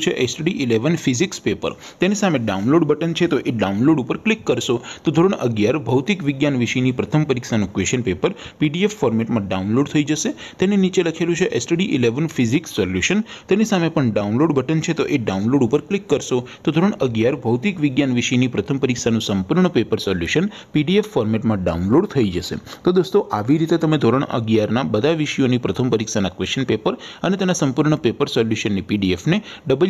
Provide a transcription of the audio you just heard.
આવ્યું છે ST eleven physics paper તેની સામે ડાઉનલોડ બટન છે તો એ ડાઉનલોડ ઉપર ક્લિક કરશો તો ધોરણ અગિયાર ભૌતિક વિજ્ઞાન વિષયની પ્રથમ પરીક્ષાનું ક્વેશ્ચન પેપર પીડીએફ ફોર્મેટમાં ડાઉનલોડ થઈ જશે તેની નીચે લખેલું છે એસટી ઇલેવન ફિઝિક્સ સોલ્યુશન તેની સામે પણ ડાઉનલોડ બટન છે તો એ ડાઉનલોડ ઉપર ક્લિક કરશો તો ધોરણ અગિયાર ભૌતિક વિજ્ઞાન વિષયની પ્રથમ પરીક્ષાનું સંપૂર્ણ પેપર સોલ્યુશન પીડીએફ ફોર્મેટમાં ડાઉનલોડ થઈ જશે તો દોસ્તો આવી રીતે તમે ધોરણ અગિયારના બધા વિષયોની પ્રથમ પરીક્ષાના ક્વેશ્ચન પેપર અને તેના સંપૂર્ણ પેપર સોલ્યુશનની પીડીએફને ડબલ